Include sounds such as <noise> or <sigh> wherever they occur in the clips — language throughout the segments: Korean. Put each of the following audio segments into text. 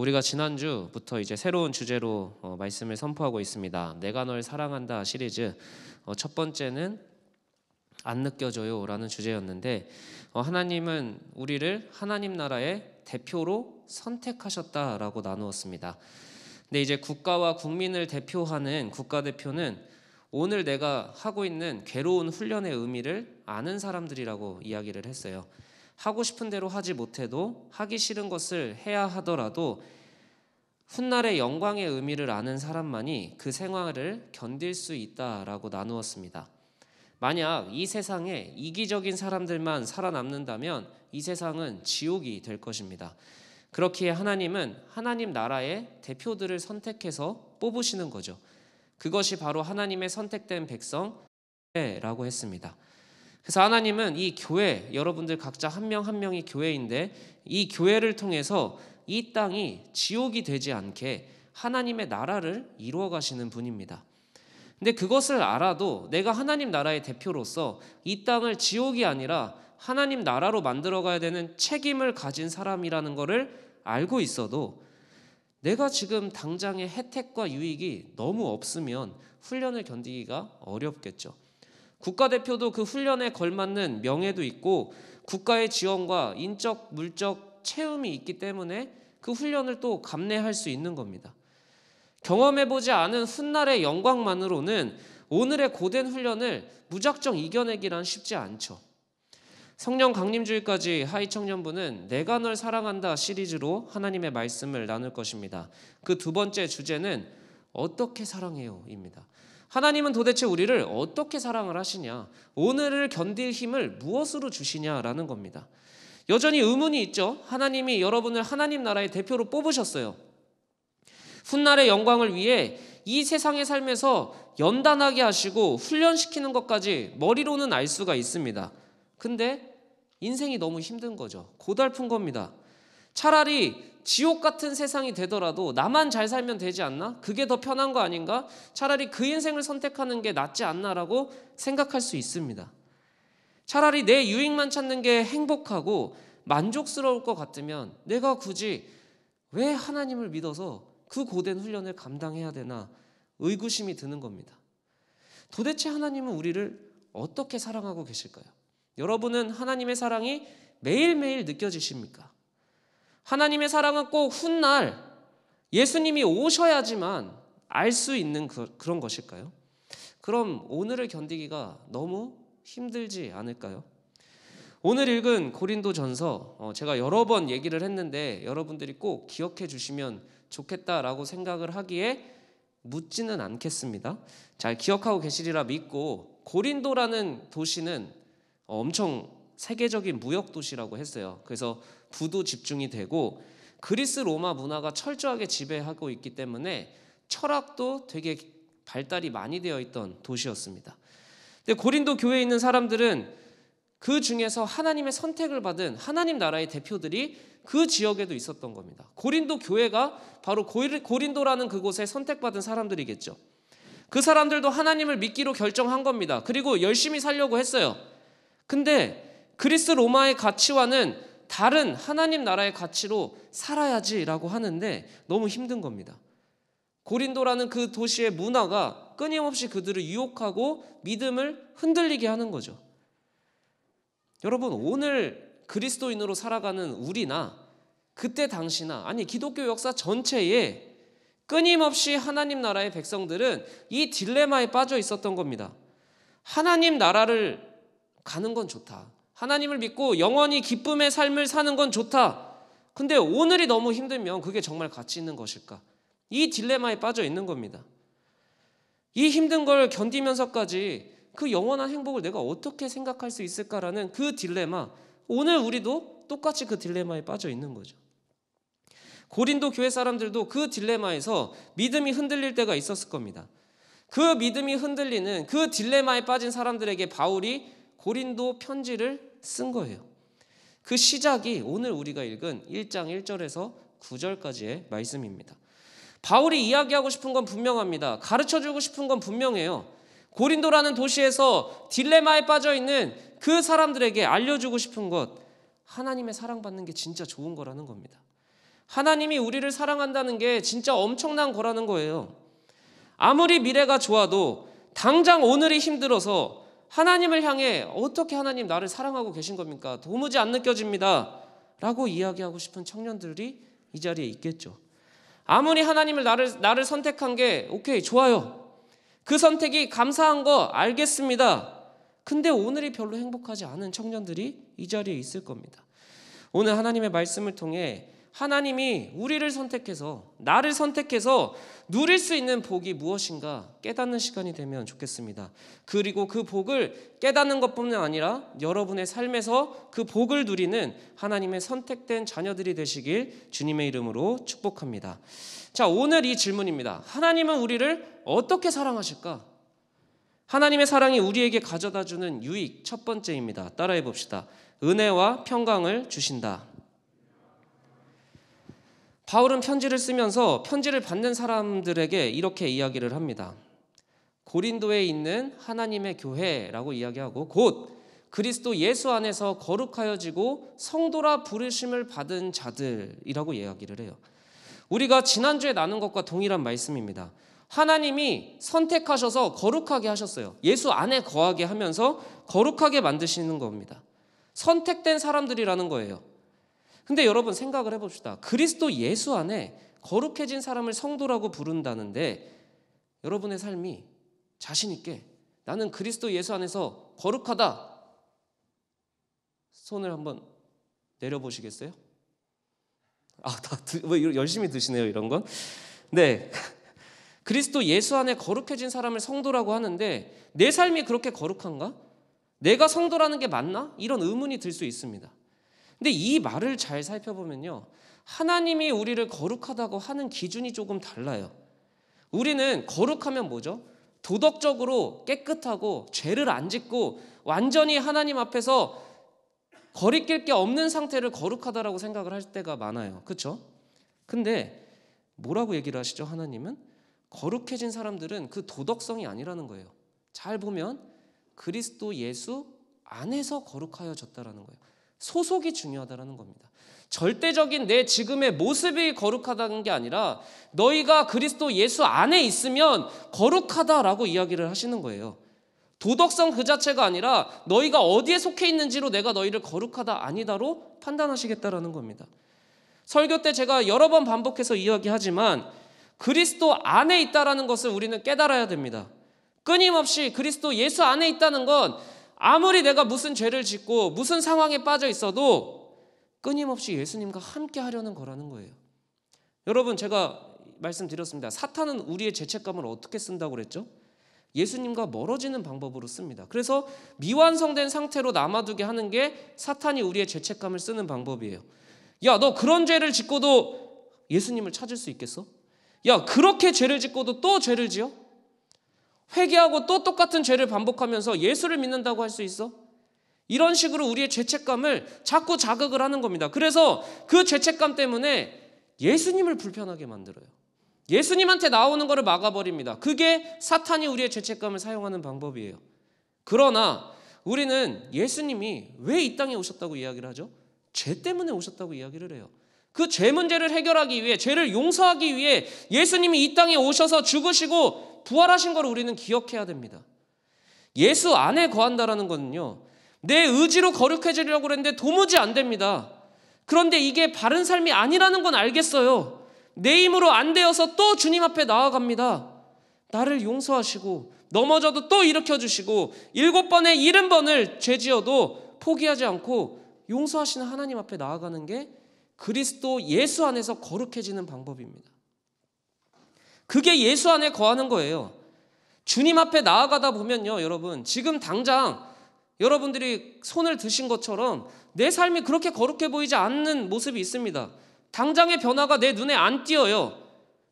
우리가 지난주부터 이제 새로운 주제로 어, 말씀을 선포하고 있습니다. 내가 널 사랑한다 시리즈. 어, 첫 번째는 안 느껴져요라는 주제였는데 어, 하나님은 우리를 하나님 나라의 대표로 선택하셨다라고 나누었습니다. 근데 이제 국가와 국민을 대표하는 국가 대표는 오늘 내가 하고 있는 괴로운 훈련의 의미를 아는 사람들이라고 이야기를 했어요. 하고 싶은 대로 하지 못해도 하기 싫은 것을 해야 하더라도 훗날의 영광의 의미를 아는 사람만이 그 생활을 견딜 수 있다라고 나누었습니다. 만약 이 세상에 이기적인 사람들만 살아남는다면 이 세상은 지옥이 될 것입니다. 그렇기에 하나님은 하나님 나라의 대표들을 선택해서 뽑으시는 거죠. 그것이 바로 하나님의 선택된 백성이라고 했습니다. 그래서 하나님은 이 교회 여러분들 각자 한 명 한 명이 교회인데 이 교회를 통해서 이 땅이 지옥이 되지 않게 하나님의 나라를 이루어 가시는 분입니다. 근데 그것을 알아도 내가 하나님 나라의 대표로서 이 땅을 지옥이 아니라 하나님 나라로 만들어 가야 되는 책임을 가진 사람이라는 것을 알고 있어도 내가 지금 당장의 혜택과 유익이 너무 없으면 훈련을 견디기가 어렵겠죠. 국가대표도 그 훈련에 걸맞는 명예도 있고 국가의 지원과 인적, 물적 체험이 있기 때문에 그 훈련을 또 감내할 수 있는 겁니다. 경험해보지 않은 훗날의 영광만으로는 오늘의 고된 훈련을 무작정 이겨내기란 쉽지 않죠. 성령 강림주의까지 하이 청년부는 내가 널 사랑한다 시리즈로 하나님의 말씀을 나눌 것입니다. 그 두 번째 주제는 어떻게 사랑해요입니다. 하나님은 도대체 우리를 어떻게 사랑을 하시냐? 오늘을 견딜 힘을 무엇으로 주시냐라는 겁니다. 여전히 의문이 있죠. 하나님이 여러분을 하나님 나라의 대표로 뽑으셨어요. 훗날의 영광을 위해 이 세상의 삶에서 연단하게 하시고 훈련시키는 것까지 머리로는 알 수가 있습니다. 근데 인생이 너무 힘든 거죠. 고달픈 겁니다. 차라리 지옥 같은 세상이 되더라도 나만 잘 살면 되지 않나? 그게 더 편한 거 아닌가? 차라리 그 인생을 선택하는 게 낫지 않나라고 생각할 수 있습니다. 차라리 내 유익만 찾는 게 행복하고 만족스러울 것 같으면 내가 굳이 왜 하나님을 믿어서 그 고된 훈련을 감당해야 되나 의구심이 드는 겁니다. 도대체 하나님은 우리를 어떻게 사랑하고 계실까요? 여러분은 하나님의 사랑이 매일매일 느껴지십니까? 하나님의 사랑은 꼭 훗날 예수님이 오셔야지만 알 수 있는 그, 그런 것일까요? 그럼 오늘을 견디기가 너무 힘들지 않을까요? 오늘 읽은 고린도 전서, 어, 제가 여러 번 얘기를 했는데 여러분들이 꼭 기억해 주시면 좋겠다라고 생각을 하기에 묻지는 않겠습니다. 잘 기억하고 계시리라 믿고 고린도라는 도시는 엄청 세계적인 무역 도시라고 했어요. 그래서 구도 집중이 되고 그리스 로마 문화가 철저하게 지배하고 있기 때문에 철학도 되게 발달이 많이 되어 있던 도시였습니다. 근데 고린도 교회에 있는 사람들은 그 중에서 하나님의 선택을 받은 하나님 나라의 대표들이 그 지역에도 있었던 겁니다. 고린도 교회가 바로 고린도라는 그곳에 선택받은 사람들이겠죠. 그 사람들도 하나님을 믿기로 결정한 겁니다. 그리고 열심히 살려고 했어요. 근데 그리스 로마의 가치와는 다른 하나님 나라의 가치로 살아야지라고 하는데 너무 힘든 겁니다. 고린도라는 그 도시의 문화가 끊임없이 그들을 유혹하고 믿음을 흔들리게 하는 거죠. 여러분, 오늘 그리스도인으로 살아가는 우리나 그때 당시나 아니 기독교 역사 전체에 끊임없이 하나님 나라의 백성들은 이 딜레마에 빠져 있었던 겁니다. 하나님 나라를 가는 건 좋다. 하나님을 믿고 영원히 기쁨의 삶을 사는 건 좋다. 근데 오늘이 너무 힘들면 그게 정말 가치 있는 것일까? 이 딜레마에 빠져 있는 겁니다. 이 힘든 걸 견디면서까지 그 영원한 행복을 내가 어떻게 생각할 수 있을까라는 그 딜레마. 오늘 우리도 똑같이 그 딜레마에 빠져 있는 거죠. 고린도 교회 사람들도 그 딜레마에서 믿음이 흔들릴 때가 있었을 겁니다. 그 믿음이 흔들리는 그 딜레마에 빠진 사람들에게 바울이 고린도 편지를 쓴 거예요. 그 시작이 오늘 우리가 읽은 1장 1절에서 9절까지의 말씀입니다. 바울이 이야기하고 싶은 건 분명합니다. 가르쳐 주고 싶은 건 분명해요. 고린도라는 도시에서 딜레마에 빠져 있는 그 사람들에게 알려주고 싶은 것, 하나님의 사랑받는 게 진짜 좋은 거라는 겁니다. 하나님이 우리를 사랑한다는 게 진짜 엄청난 거라는 거예요. 아무리 미래가 좋아도 당장 오늘이 힘들어서 하나님을 향해 어떻게 하나님 나를 사랑하고 계신 겁니까? 도무지 안 느껴집니다. 라고 이야기하고 싶은 청년들이 이 자리에 있겠죠. 아무리 하나님을 나를, 나를 선택한 게, 오케이, 좋아요. 그 선택이 감사한 거 알겠습니다. 근데 오늘이 별로 행복하지 않은 청년들이 이 자리에 있을 겁니다. 오늘 하나님의 말씀을 통해 하나님이 우리를 선택해서 나를 선택해서 누릴 수 있는 복이 무엇인가 깨닫는 시간이 되면 좋겠습니다. 그리고 그 복을 깨닫는 것뿐만 아니라 여러분의 삶에서 그 복을 누리는 하나님의 선택된 자녀들이 되시길 주님의 이름으로 축복합니다. 자, 오늘 이 질문입니다. 하나님은 우리를 어떻게 사랑하실까? 하나님의 사랑이 우리에게 가져다 주는 유익 첫 번째입니다. 따라해 봅시다. 은혜와 평강을 주신다. 바울은 편지를 쓰면서 편지를 받는 사람들에게 이렇게 이야기를 합니다. 고린도에 있는 하나님의 교회라고 이야기하고 곧 그리스도 예수 안에서 거룩하여지고 성도라 부르심을 받은 자들이라고 이야기를 해요. 우리가 지난주에 나눈 것과 동일한 말씀입니다. 하나님이 선택하셔서 거룩하게 하셨어요. 예수 안에 거하게 하면서 거룩하게 만드시는 겁니다. 선택된 사람들이라는 거예요. 근데 여러분 생각을 해봅시다. 그리스도 예수 안에 거룩해진 사람을 성도라고 부른다는데 여러분의 삶이 자신있게 나는 그리스도 예수 안에서 거룩하다. 손을 한번 내려보시겠어요? 아, 다, 왜 뭐 열심히 드시네요, 이런 건? 네. <laughs> 그리스도 예수 안에 거룩해진 사람을 성도라고 하는데 내 삶이 그렇게 거룩한가? 내가 성도라는 게 맞나? 이런 의문이 들 수 있습니다. 근데 이 말을 잘 살펴보면요. 하나님이 우리를 거룩하다고 하는 기준이 조금 달라요. 우리는 거룩하면 뭐죠? 도덕적으로 깨끗하고 죄를 안 짓고 완전히 하나님 앞에서 거리낄 게 없는 상태를 거룩하다라고 생각을 할 때가 많아요. 그렇죠? 근데 뭐라고 얘기를 하시죠? 하나님은 거룩해진 사람들은 그 도덕성이 아니라는 거예요. 잘 보면 그리스도 예수 안에서 거룩하여졌다라는 거예요. 소속이 중요하다는 겁니다. 절대적인 내 지금의 모습이 거룩하다는 게 아니라 너희가 그리스도 예수 안에 있으면 거룩하다라고 이야기를 하시는 거예요. 도덕성 그 자체가 아니라 너희가 어디에 속해 있는지로 내가 너희를 거룩하다 아니다로 판단하시겠다라는 겁니다. 설교 때 제가 여러 번 반복해서 이야기하지만 그리스도 안에 있다라는 것을 우리는 깨달아야 됩니다. 끊임없이 그리스도 예수 안에 있다는 건 아무리 내가 무슨 죄를 짓고 무슨 상황에 빠져 있어도 끊임없이 예수님과 함께 하려는 거라는 거예요. 여러분 제가 말씀드렸습니다. 사탄은 우리의 죄책감을 어떻게 쓴다고 그랬죠? 예수님과 멀어지는 방법으로 씁니다. 그래서 미완성된 상태로 남아두게 하는 게 사탄이 우리의 죄책감을 쓰는 방법이에요. 야, 너 그런 죄를 짓고도 예수님을 찾을 수 있겠어? 야, 그렇게 죄를 짓고도 또 죄를 지어? 회개하고 또 똑같은 죄를 반복하면서 예수를 믿는다고 할 수 있어? 이런 식으로 우리의 죄책감을 자꾸 자극을 하는 겁니다. 그래서 그 죄책감 때문에 예수님을 불편하게 만들어요. 예수님한테 나오는 것을 막아버립니다. 그게 사탄이 우리의 죄책감을 사용하는 방법이에요. 그러나 우리는 예수님이 왜 이 땅에 오셨다고 이야기를 하죠? 죄 때문에 오셨다고 이야기를 해요. 그죄 문제를 해결하기 위해 죄를 용서하기 위해 예수님이 이 땅에 오셔서 죽으시고 부활하신 걸 우리는 기억해야 됩니다. 예수 안에 거한다라는 것은요. 내 의지로 거룩해지려고 그랬는데 도무지 안 됩니다. 그런데 이게 바른 삶이 아니라는 건 알겠어요. 내 힘으로 안 되어서 또 주님 앞에 나아갑니다. 나를 용서하시고 넘어져도 또 일으켜 주시고 일곱 번에 일흔 번을 죄지어도 포기하지 않고 용서하시는 하나님 앞에 나아가는 게 그리스도 예수 안에서 거룩해지는 방법입니다. 그게 예수 안에 거하는 거예요. 주님 앞에 나아가다 보면요, 여러분, 지금 당장 여러분들이 손을 드신 것처럼 내 삶이 그렇게 거룩해 보이지 않는 모습이 있습니다. 당장의 변화가 내 눈에 안 띄어요.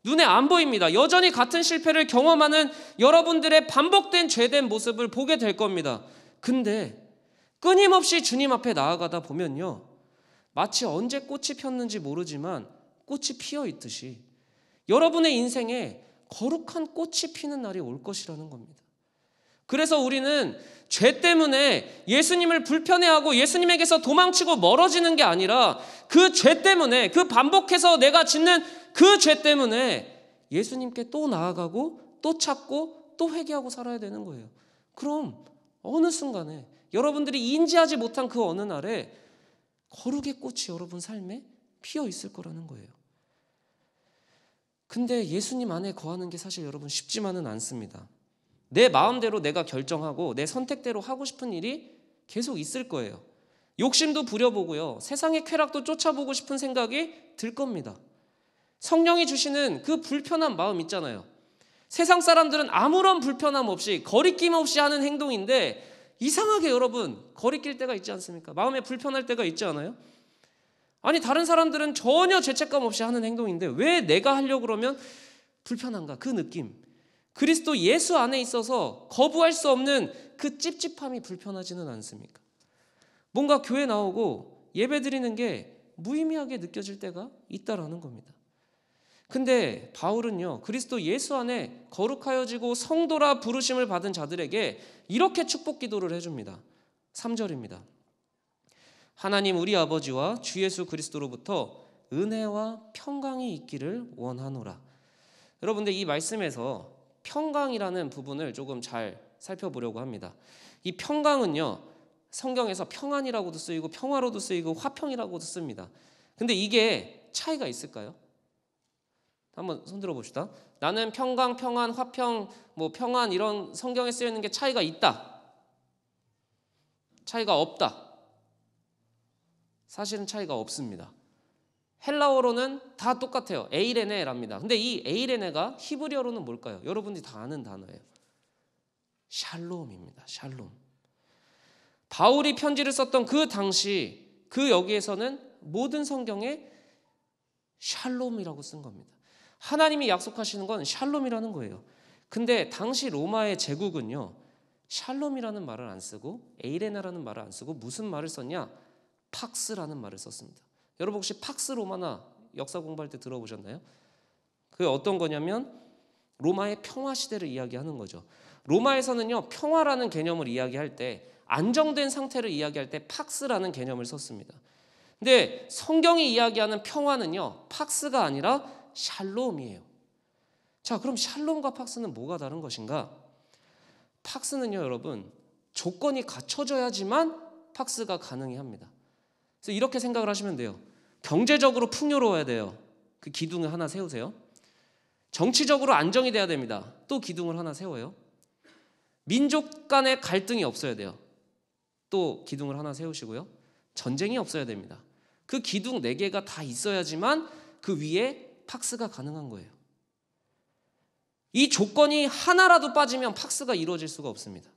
눈에 안 보입니다. 여전히 같은 실패를 경험하는 여러분들의 반복된 죄된 모습을 보게 될 겁니다. 근데 끊임없이 주님 앞에 나아가다 보면요. 마치 언제 꽃이 폈는지 모르지만 꽃이 피어 있듯이 여러분의 인생에 거룩한 꽃이 피는 날이 올 것이라는 겁니다. 그래서 우리는 죄 때문에 예수님을 불편해하고 예수님에게서 도망치고 멀어지는 게 아니라 그 죄 때문에 그 반복해서 내가 짓는 그 죄 때문에 예수님께 또 나아가고 또 찾고 또 회개하고 살아야 되는 거예요. 그럼 어느 순간에 여러분들이 인지하지 못한 그 어느 날에 거룩의 꽃이 여러분 삶에 피어 있을 거라는 거예요. 근데 예수님 안에 거하는 게 사실 여러분 쉽지만은 않습니다. 내 마음대로 내가 결정하고 내 선택대로 하고 싶은 일이 계속 있을 거예요. 욕심도 부려보고요. 세상의 쾌락도 쫓아보고 싶은 생각이 들 겁니다. 성령이 주시는 그 불편한 마음 있잖아요. 세상 사람들은 아무런 불편함 없이 거리낌 없이 하는 행동인데 이상하게 여러분 거리낄 때가 있지 않습니까? 마음에 불편할 때가 있지 않아요? 아니 다른 사람들은 전혀 죄책감 없이 하는 행동인데 왜 내가 하려고 그러면 불편한가 그 느낌 그리스도 예수 안에 있어서 거부할 수 없는 그 찝찝함이 불편하지는 않습니까? 뭔가 교회 나오고 예배 드리는 게 무의미하게 느껴질 때가 있다라는 겁니다. 근데 바울은요, 그리스도 예수 안에 거룩하여지고 성도라 부르심을 받은 자들에게 이렇게 축복 기도를 해줍니다. 3절입니다. 하나님 우리 아버지와 주 예수 그리스도로부터 은혜와 평강이 있기를 원하노라. 여러분들 이 말씀에서 평강이라는 부분을 조금 잘 살펴보려고 합니다. 이 평강은요, 성경에서 평안이라고도 쓰이고 평화로도 쓰이고 화평이라고도 씁니다. 근데 이게 차이가 있을까요? 한번 손들어 봅시다. 나는 평강, 평안, 화평, 뭐 평안 이런 성경에 쓰여 있는 게 차이가 있다. 차이가 없다. 사실은 차이가 없습니다. 헬라어로는 다 똑같아요. 에이레네랍니다. 근데 이 에이레네가 히브리어로는 뭘까요? 여러분들이 다 아는 단어예요. 샬롬입니다. 샬롬. 바울이 편지를 썼던 그 당시 그 여기에서는 모든 성경에 샬롬이라고 쓴 겁니다. 하나님이 약속하시는 건 샬롬이라는 거예요. 근데 당시 로마의 제국은요. 샬롬이라는 말을 안 쓰고 에이레나라는 말을 안 쓰고 무슨 말을 썼냐? 팍스라는 말을 썼습니다. 여러분 혹시 팍스 로마나 역사 공부할 때 들어보셨나요? 그게 어떤 거냐면 로마의 평화 시대를 이야기하는 거죠. 로마에서는요. 평화라는 개념을 이야기할 때 안정된 상태를 이야기할 때 팍스라는 개념을 썼습니다. 근데 성경이 이야기하는 평화는요. 팍스가 아니라 샬롬이에요. 자, 그럼 샬롬과 팍스는 뭐가 다른 것인가? 팍스는요, 여러분, 조건이 갖춰져야지만 팍스가 가능해 합니다. 그래서 이렇게 생각을 하시면 돼요. 경제적으로 풍요로워야 돼요. 그 기둥을 하나 세우세요. 정치적으로 안정이 돼야 됩니다. 또 기둥을 하나 세워요. 민족 간의 갈등이 없어야 돼요. 또 기둥을 하나 세우시고요. 전쟁이 없어야 됩니다. 그 기둥 네 개가 다 있어야지만 그 위에 팍스가 가능한 거예요. 이 조건이 하나라도 빠지면 팍스가 이루어질 수가 없습니다.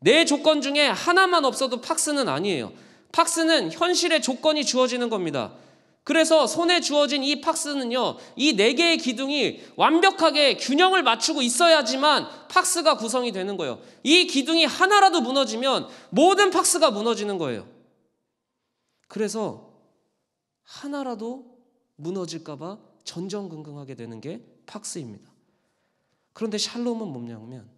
네 조건 중에 하나만 없어도 팍스는 아니에요. 팍스는 현실의 조건이 주어지는 겁니다. 그래서 손에 주어진 이 팍스는요, 이 네 개의 기둥이 완벽하게 균형을 맞추고 있어야지만 팍스가 구성이 되는 거예요. 이 기둥이 하나라도 무너지면 모든 팍스가 무너지는 거예요. 그래서 하나라도 무너질까봐 전전긍긍하게 되는 게 팍스입니다. 그런데 샬롬은 뭐냐면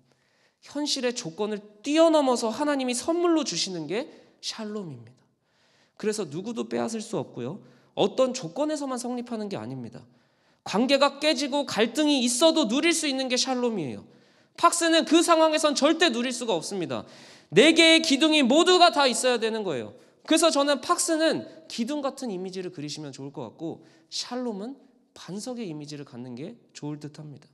현실의 조건을 뛰어넘어서 하나님이 선물로 주시는 게 샬롬입니다. 그래서 누구도 빼앗을 수 없고요. 어떤 조건에서만 성립하는 게 아닙니다. 관계가 깨지고 갈등이 있어도 누릴 수 있는 게 샬롬이에요. 팍스는 그 상황에선 절대 누릴 수가 없습니다. 네 개의 기둥이 모두가 다 있어야 되는 거예요. 그래서 저는 팍스는 기둥 같은 이미지를 그리시면 좋을 것 같고 샬롬은 반석의 이미지를 갖는 게 좋을 듯합니다.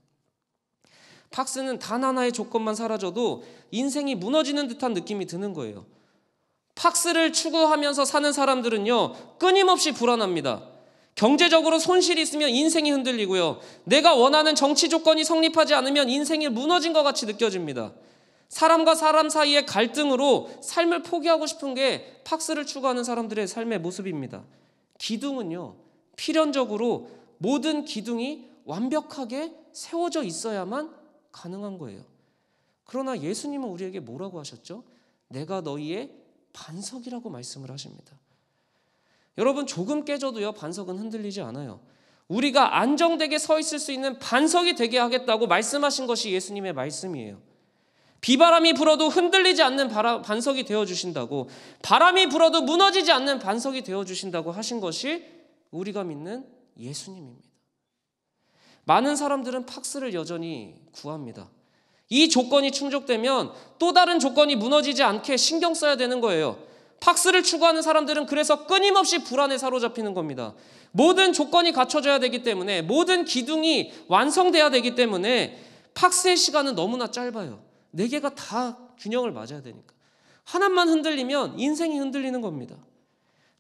팍스는 단 하나의 조건만 사라져도 인생이 무너지는 듯한 느낌이 드는 거예요. 팍스를 추구하면서 사는 사람들은요, 끊임없이 불안합니다. 경제적으로 손실이 있으면 인생이 흔들리고요. 내가 원하는 정치 조건이 성립하지 않으면 인생이 무너진 것 같이 느껴집니다. 사람과 사람 사이의 갈등으로 삶을 포기하고 싶은 게 팍스를 추구하는 사람들의 삶의 모습입니다. 기둥은요, 필연적으로 모든 기둥이 완벽하게 세워져 있어야만 가능한 거예요. 그러나 예수님은 우리에게 뭐라고 하셨죠? 내가 너희의 반석이라고 말씀을 하십니다. 여러분, 조금 깨져도요, 반석은 흔들리지 않아요. 우리가 안정되게 서 있을 수 있는 반석이 되게 하겠다고 말씀하신 것이 예수님의 말씀이에요. 비바람이 불어도 흔들리지 않는 바람, 반석이 되어 주신다고 바람이 불어도 무너지지 않는 반석이 되어 주신다고 하신 것이 우리가 믿는 예수님입니다. 많은 사람들은 팍스를 여전히 구합니다. 이 조건이 충족되면 또 다른 조건이 무너지지 않게 신경 써야 되는 거예요. 팍스를 추구하는 사람들은 그래서 끊임없이 불안에 사로잡히는 겁니다. 모든 조건이 갖춰져야 되기 때문에 모든 기둥이 완성돼야 되기 때문에 팍스의 시간은 너무나 짧아요. 네 개가 다 균형을 맞아야 되니까. 하나만 흔들리면 인생이 흔들리는 겁니다.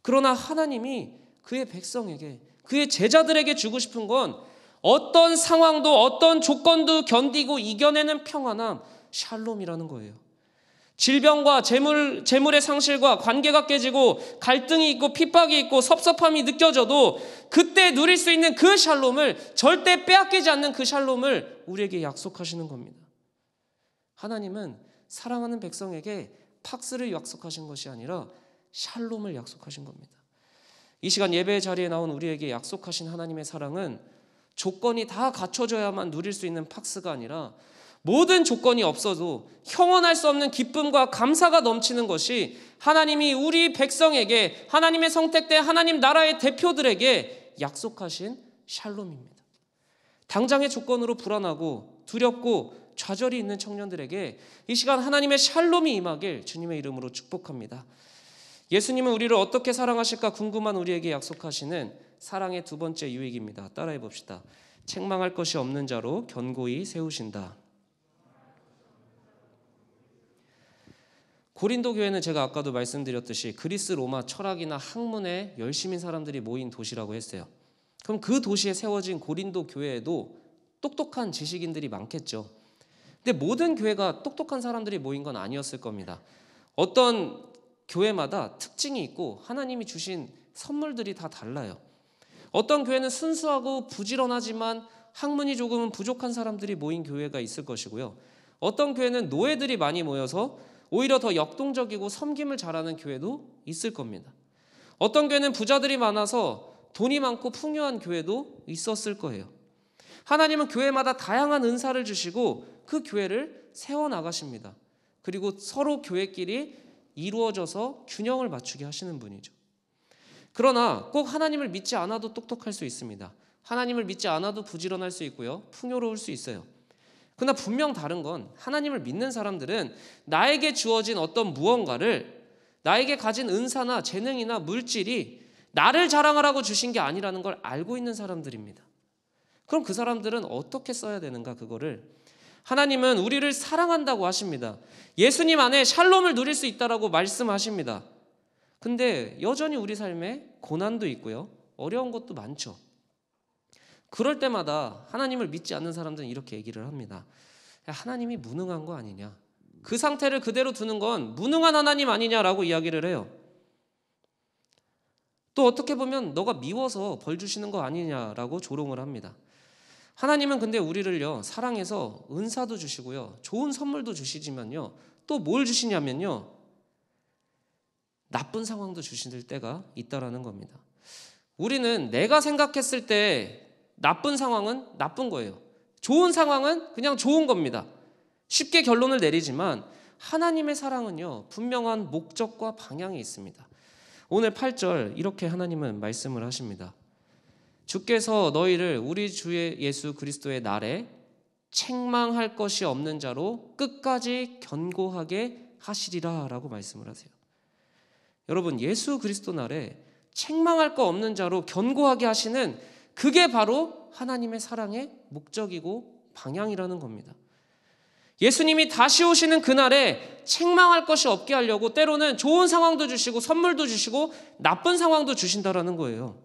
그러나 하나님이 그의 백성에게 그의 제자들에게 주고 싶은 건 어떤 상황도 어떤 조건도 견디고 이겨내는 평안함 샬롬이라는 거예요. 질병과 재물, 재물의 상실과 관계가 깨지고 갈등이 있고 핍박이 있고 섭섭함이 느껴져도 그때 누릴 수 있는 그 샬롬을 절대 빼앗기지 않는 그 샬롬을 우리에게 약속하시는 겁니다. 하나님은 사랑하는 백성에게 팍스를 약속하신 것이 아니라 샬롬을 약속하신 겁니다. 이 시간 예배 자리에 나온 우리에게 약속하신 하나님의 사랑은 조건이 다 갖춰져야만 누릴 수 있는 팍스가 아니라 모든 조건이 없어도 형언할 수 없는 기쁨과 감사가 넘치는 것이 하나님이 우리 백성에게 하나님의 성택된 하나님 나라의 대표들에게 약속하신 샬롬입니다. 당장의 조건으로 불안하고 두렵고 좌절이 있는 청년들에게 이 시간 하나님의 샬롬이 임하길 주님의 이름으로 축복합니다. 예수님은 우리를 어떻게 사랑하실까 궁금한 우리에게 약속하시는 사랑의 두 번째 유익입니다. 따라해 봅시다. 책망할 것이 없는 자로 견고히 세우신다. 고린도 교회는 제가 아까도 말씀드렸듯이 그리스 로마 철학이나 학문에 열심인 사람들이 모인 도시라고 했어요. 그럼 그 도시에 세워진 고린도 교회에도 똑똑한 지식인들이 많겠죠. 근데 모든 교회가 똑똑한 사람들이 모인 건 아니었을 겁니다. 어떤 교회마다 특징이 있고 하나님이 주신 선물들이 다 달라요. 어떤 교회는 순수하고 부지런하지만 학문이 조금은 부족한 사람들이 모인 교회가 있을 것이고요. 어떤 교회는 노예들이 많이 모여서 오히려 더 역동적이고 섬김을 잘하는 교회도 있을 겁니다. 어떤 교회는 부자들이 많아서 돈이 많고 풍요한 교회도 있었을 거예요. 하나님은 교회마다 다양한 은사를 주시고 그 교회를 세워 나가십니다. 그리고 서로 교회끼리 이루어져서 균형을 맞추게 하시는 분이죠. 그러나 꼭 하나님을 믿지 않아도 똑똑할 수 있습니다. 하나님을 믿지 않아도 부지런할 수 있고요. 풍요로울 수 있어요. 그러나 분명 다른 건 하나님을 믿는 사람들은 나에게 주어진 어떤 무언가를 나에게 가진 은사나 재능이나 물질이 나를 자랑하라고 주신 게 아니라는 걸 알고 있는 사람들입니다. 그럼 그 사람들은 어떻게 써야 되는가 그거를 하나님은 우리를 사랑한다고 하십니다. 예수님 안에 샬롬을 누릴 수 있다라고 말씀하십니다. 근데 여전히 우리 삶에 고난도 있고요. 어려운 것도 많죠. 그럴 때마다 하나님을 믿지 않는 사람들은 이렇게 얘기를 합니다. 하나님이 무능한 거 아니냐. 그 상태를 그대로 두는 건 무능한 하나님 아니냐라고 이야기를 해요. 또 어떻게 보면 너가 미워서 벌 주시는 거 아니냐라고 조롱을 합니다. 하나님은 근데 우리를요, 사랑해서 은사도 주시고요, 좋은 선물도 주시지만요, 또 뭘 주시냐면요, 나쁜 상황도 주시는 때가 있다라는 겁니다. 우리는 내가 생각했을 때 나쁜 상황은 나쁜 거예요. 좋은 상황은 그냥 좋은 겁니다. 쉽게 결론을 내리지만 하나님의 사랑은요, 분명한 목적과 방향이 있습니다. 오늘 8절 이렇게 하나님은 말씀을 하십니다. 주께서 너희를 우리 주의 예수 그리스도의 날에 책망할 것이 없는 자로 끝까지 견고하게 하시리라라고 말씀을 하세요. 여러분 예수 그리스도 날에 책망할 거 없는 자로 견고하게 하시는 그게 바로 하나님의 사랑의 목적이고 방향이라는 겁니다. 예수님이 다시 오시는 그날에 책망할 것이 없게 하려고 때로는 좋은 상황도 주시고 선물도 주시고 나쁜 상황도 주신다라는 거예요.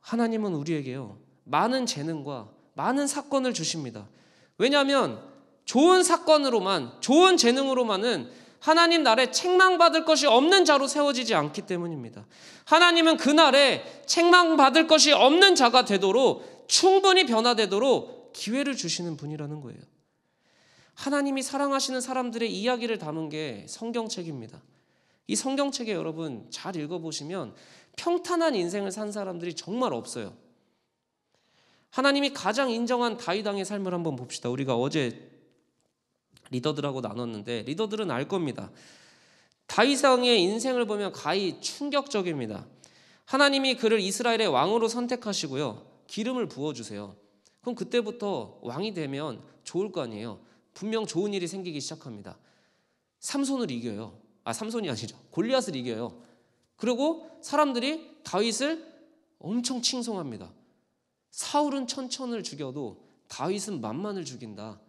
하나님은 우리에게요. 많은 재능과 많은 사건을 주십니다. 왜냐하면 좋은 사건으로만, 좋은 재능으로만은 하나님 나라에 책망받을 것이 없는 자로 세워지지 않기 때문입니다. 하나님은 그날에 책망받을 것이 없는 자가 되도록 충분히 변화되도록 기회를 주시는 분이라는 거예요. 하나님이 사랑하시는 사람들의 이야기를 담은 게 성경책입니다. 이 성경책에 여러분 잘 읽어보시면 평탄한 인생을 산 사람들이 정말 없어요. 하나님이 가장 인정한 다윗왕의 삶을 한번 봅시다. 우리가 어제 리더들하고 나눴는데 리더들은 알 겁니다. 다윗왕의 인생을 보면 가히 충격적입니다. 하나님이 그를 이스라엘의 왕으로 선택하시고요. 기름을 부어 주세요. 그럼 그때부터 왕이 되면 좋을 거 아니에요. 분명 좋은 일이 생기기 시작합니다. 삼손을 이겨요. 아, 삼손이 아니죠. 골리앗을 이겨요. 그리고 사람들이 다윗을 엄청 칭송합니다. 사울은 천천을 죽여도 다윗은 만만을 죽인다.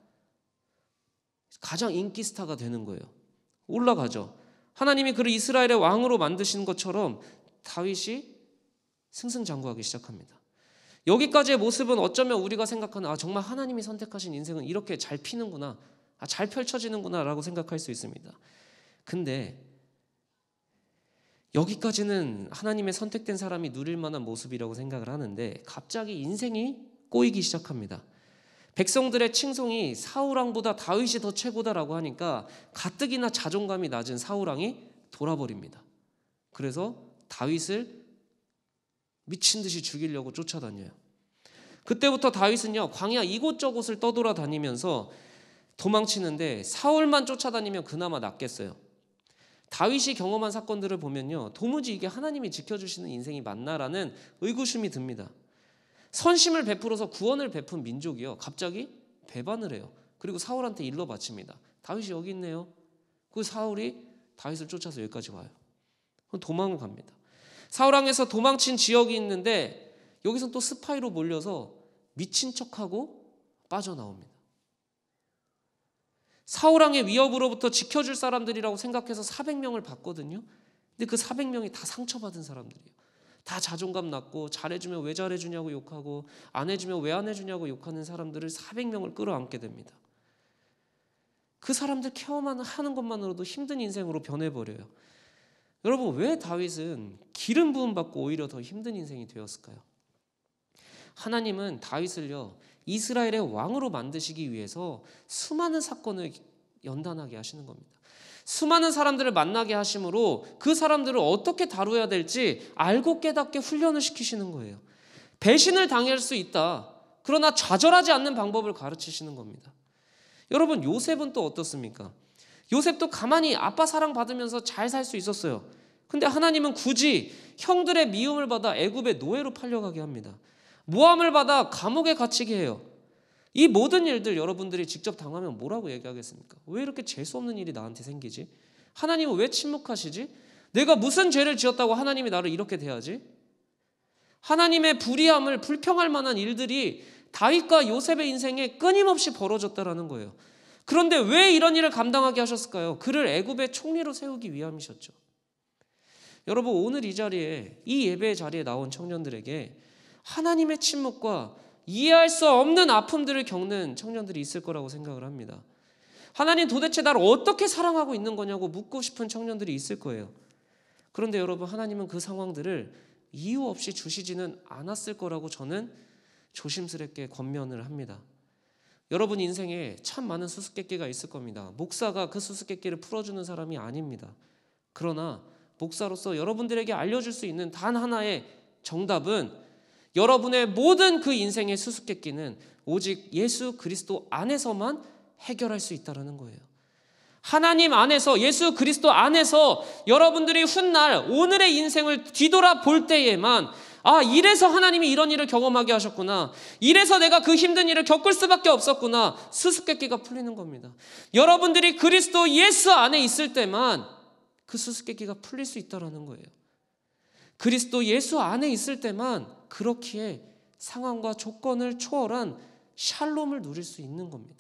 가장 인기 스타가 되는 거예요. 올라가죠. 하나님이 그를 이스라엘의 왕으로 만드신 것처럼 다윗이 승승장구하기 시작합니다. 여기까지의 모습은 어쩌면 우리가 생각하는 아 정말 하나님이 선택하신 인생은 이렇게 잘 피는구나. 아, 잘 펼쳐지는구나라고 생각할 수 있습니다. 근데 여기까지는 하나님의 선택된 사람이 누릴 만한 모습이라고 생각을 하는데 갑자기 인생이 꼬이기 시작합니다. 백성들의 칭송이 사우랑보다 다윗이 더 최고다라고 하니까 가뜩이나 자존감이 낮은 사우랑이 돌아버립니다. 그래서 다윗을 미친 듯이 죽이려고 쫓아다녀요. 그때부터 다윗은요 광야 이곳저곳을 떠돌아다니면서 도망치는데 사울만 쫓아다니면 그나마 낫겠어요. 다윗이 경험한 사건들을 보면요. 도무지 이게 하나님이 지켜주시는 인생이 맞나라는 의구심이 듭니다. 선심을 베풀어서 구원을 베푼 민족이요. 갑자기 배반을 해요. 그리고 사울한테 일러 바칩니다. 다윗이 여기 있네요. 그 사울이 다윗을 쫓아서 여기까지 와요. 도망갑니다. 사울왕에서 도망친 지역이 있는데 여기서 또 스파이로 몰려서 미친 척하고 빠져나옵니다. 사울왕의 위협으로부터 지켜줄 사람들이라고 생각해서 400명을 받거든요 근데 그 400명이 다 상처받은 사람들이에요. 다 자존감 낮고 잘해주면 왜 잘해주냐고 욕하고 안 해주면 왜안 해주냐고 욕하는 사람들을 400명을 끌어안게 됩니다. 그 사람들 케어만 하는 것만으로도 힘든 인생으로 변해버려요. 여러분 왜 다윗은 기름 부음 받고 오히려 더 힘든 인생이 되었을까요? 하나님은 다윗을요 이스라엘의 왕으로 만드시기 위해서 수많은 사건을 연단하게 하시는 겁니다. 수많은 사람들을 만나게 하심으로 그 사람들을 어떻게 다루어야 될지 알고 깨닫게 훈련을 시키시는 거예요. 배신을 당할 수 있다. 그러나 좌절하지 않는 방법을 가르치시는 겁니다. 여러분, 요셉은 또 어떻습니까? 요셉도 가만히 아빠 사랑 받으면서 잘 살 수 있었어요. 근데 하나님은 굳이 형들의 미움을 받아 애굽의 노예로 팔려가게 합니다. 모함을 받아 감옥에 갇히게 해요. 이 모든 일들 여러분들이 직접 당하면 뭐라고 얘기하겠습니까? 왜 이렇게 재수없는 일이 나한테 생기지? 하나님은 왜 침묵하시지? 내가 무슨 죄를 지었다고 하나님이 나를 이렇게 대하지? 하나님의 불의함을 불평할 만한 일들이 다윗과 요셉의 인생에 끊임없이 벌어졌다라는 거예요. 그런데 왜 이런 일을 감당하게 하셨을까요? 그를 애굽의 총리로 세우기 위함이셨죠. 여러분 오늘 이 자리에 이 예배의 자리에 나온 청년들에게 하나님의 침묵과 이해할 수 없는 아픔들을 겪는 청년들이 있을 거라고 생각을 합니다. 하나님 도대체 나를 어떻게 사랑하고 있는 거냐고 묻고 싶은 청년들이 있을 거예요. 그런데 여러분, 하나님은 그 상황들을 이유 없이 주시지는 않았을 거라고 저는 조심스럽게 권면을 합니다. 여러분 인생에 참 많은 수수께끼가 있을 겁니다. 목사가 그 수수께끼를 풀어주는 사람이 아닙니다. 그러나 목사로서 여러분들에게 알려줄 수 있는 단 하나의 정답은 여러분의 모든 그 인생의 수수께끼는 오직 예수 그리스도 안에서만 해결할 수 있다라는 거예요. 하나님 안에서 예수 그리스도 안에서 여러분들이 훗날 오늘의 인생을 뒤돌아볼 때에만 아, 이래서 하나님이 이런 일을 경험하게 하셨구나. 이래서 내가 그 힘든 일을 겪을 수밖에 없었구나. 수수께끼가 풀리는 겁니다. 여러분들이 그리스도 예수 안에 있을 때만 그 수수께끼가 풀릴 수 있다라는 거예요. 그리스도 예수 안에 있을 때만 그렇기에 상황과 조건을 초월한 샬롬을 누릴 수 있는 겁니다.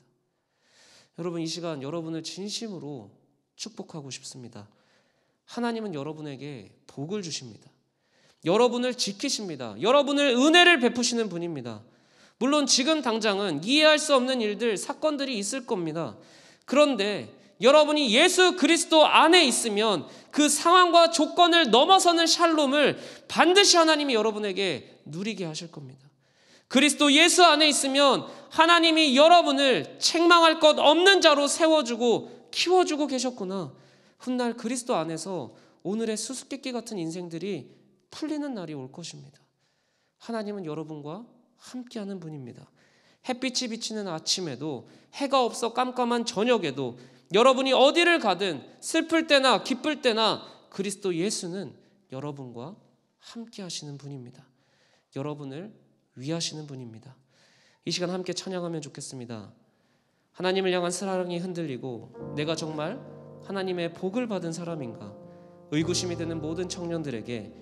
여러분 이 시간 여러분을 진심으로 축복하고 싶습니다. 하나님은 여러분에게 복을 주십니다. 여러분을 지키십니다. 여러분을 은혜를 베푸시는 분입니다. 물론 지금 당장은 이해할 수 없는 일들, 사건들이 있을 겁니다. 그런데 여러분이 예수 그리스도 안에 있으면 그 상황과 조건을 넘어서는 샬롬을 반드시 하나님이 여러분에게 누리게 하실 겁니다. 그리스도 예수 안에 있으면 하나님이 여러분을 책망할 것 없는 자로 세워주고 키워주고 계셨구나. 훗날 그리스도 안에서 오늘의 수수께끼 같은 인생들이 풀리는 날이 올 것입니다. 하나님은 여러분과 함께하는 분입니다. 햇빛이 비치는 아침에도 해가 없어 깜깜한 저녁에도 여러분이 어디를 가든 슬플 때나 기쁠 때나 그리스도 예수는 여러분과 함께 하시는 분입니다. 여러분을 위하시는 분입니다. 이 시간 함께 찬양하면 좋겠습니다. 하나님을 향한 사랑이 흔들리고 내가 정말 하나님의 복을 받은 사람인가 의구심이 드는 모든 청년들에게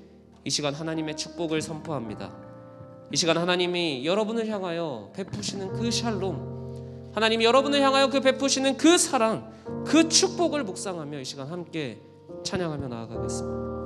이 시간 하나님의 축복을 선포합니다. 이 시간 하나님이 여러분을 향하여 베푸시는 그 샬롬 하나님 이 여러분을 향하여 그 베푸시는 그 사랑, 그 축복을 묵상하며 이 시간 함께 찬양하며 나아가겠습니다.